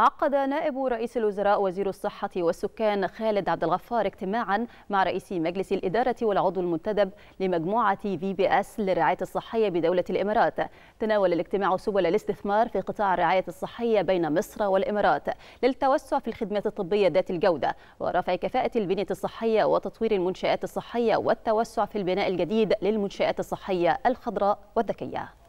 عقد نائب رئيس الوزراء وزير الصحة والسكان خالد عبد الغفار اجتماعا مع رئيس مجلس الإدارة والعضو المنتدب لمجموعة في بي اس للرعاية الصحية بدولة الإمارات تناول الاجتماع سبل الاستثمار في قطاع الرعاية الصحية بين مصر والإمارات للتوسع في الخدمات الطبية ذات الجودة ورفع كفاءة البنية الصحية وتطوير المنشآت الصحية والتوسع في البناء الجديد للمنشآت الصحية الخضراء والذكية